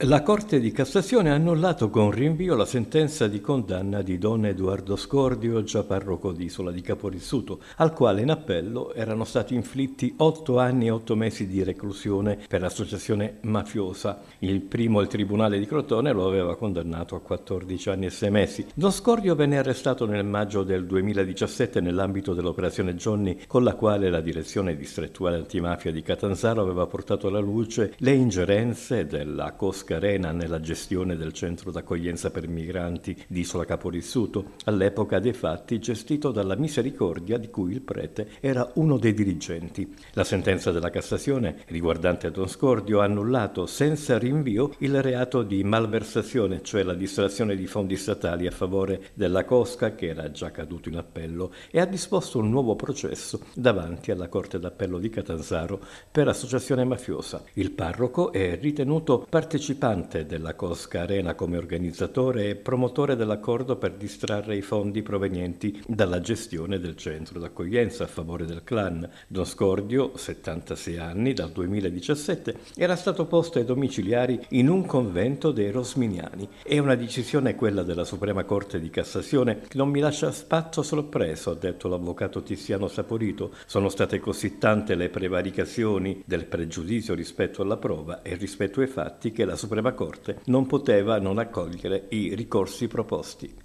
La Corte di Cassazione ha annullato con rinvio la sentenza di condanna di don Edoardo Scordio, già parroco di Isola di Caporissuto, al quale in appello erano stati inflitti otto anni e otto mesi di reclusione per l'associazione mafiosa. Il primo, il Tribunale di Crotone, lo aveva condannato a 14 anni e 6 mesi. Don Scordio venne arrestato nel maggio del 2017 nell'ambito dell'operazione Johnny, con la quale la direzione distrettuale antimafia di Catanzaro aveva portato alla luce le ingerenze della Cosca Boscarena nella gestione del centro d'accoglienza per migranti di Isola Caporissuto, all'epoca dei fatti gestito dalla Misericordia di cui il prete era uno dei dirigenti. La sentenza della Cassazione riguardante Don Scordio ha annullato senza rinvio il reato di malversazione, cioè la distrazione di fondi statali a favore della Cosca che era già caduto in appello e ha disposto un nuovo processo davanti alla Corte d'Appello di Catanzaro per associazione mafiosa. Il parroco è ritenuto partecipante partecipante della Cosca Arena come organizzatore e promotore dell'accordo per distrarre i fondi provenienti dalla gestione del centro d'accoglienza a favore del clan. Don Scordio, 76 anni, dal 2017 era stato posto ai domiciliari in un convento dei Rosminiani. È una decisione quella della Suprema Corte di Cassazione che non mi lascia affatto sorpreso, ha detto l'avvocato Tiziano Saporito. Sono state così tante le prevaricazioni del pregiudizio rispetto alla prova e rispetto ai fatti che la Suprema Corte non poteva non accogliere i ricorsi proposti.